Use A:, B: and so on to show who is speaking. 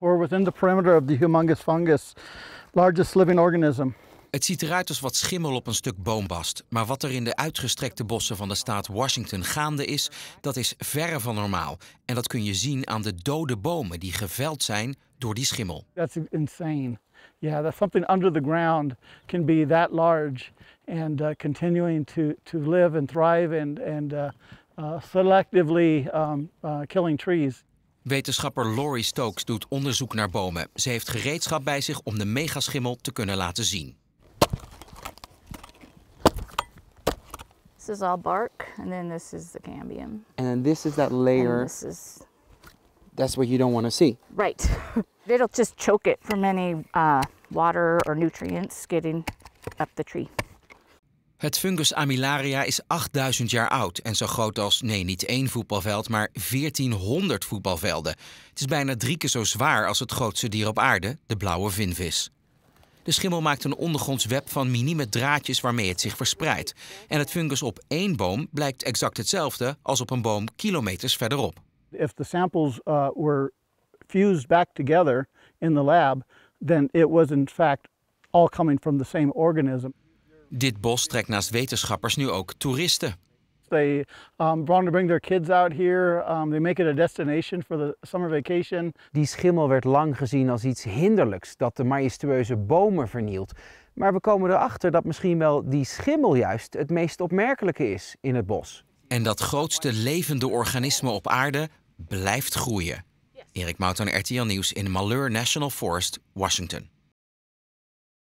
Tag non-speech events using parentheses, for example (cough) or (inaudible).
A: We're within the perimeter of the humongous fungus, largest living organism.
B: Het ziet eruit als wat schimmel op een stuk boombast. Maar wat er in de uitgestrekte bossen van de staat Washington gaande is, dat is verre van normaal. En dat kun je zien aan de dode bomen die geveld zijn door die schimmel.
A: That's insane. Yeah, that something under the ground can be that large and uh, continuing to to live and thrive and and uh, uh, selectively um, uh, killing trees.
B: Wetenschapper Laurie Stokes doet onderzoek naar bomen. Ze heeft gereedschap bij zich om de megaschimmel te kunnen laten zien.
A: This is all bark and then this is the cambium.
B: And then this is that layer. And this is That's what you don't want to see.
A: Right. (laughs) It'll just choke it from any uh, water or nutrients getting up the tree.
B: Het fungus Amilaria is 8000 jaar oud en zo groot als, nee, niet één voetbalveld, maar 1400 voetbalvelden. Het is bijna drie keer zo zwaar als het grootste dier op aarde, de blauwe vinvis. De schimmel maakt een ondergronds web van minieme draadjes waarmee het zich verspreidt. En het fungus op één boom blijkt exact hetzelfde als op een boom kilometers verderop.
A: the samples uh, were fused back together in the lab, then it was in fact all coming from the same organism.
B: Dit bos trekt naast wetenschappers nu ook toeristen.
A: They um, want to bring their kids out here. Um, they make it a destination for the summer vacation. Die schimmel werd
B: lang gezien als iets hinderlijks dat de majestueuze bomen vernielt. Maar we komen erachter dat misschien wel die schimmel juist het meest opmerkelijke is in het bos. En dat grootste levende organisme op aarde blijft groeien. Erik mouton RTL Nieuws in Malheur National Forest, Washington.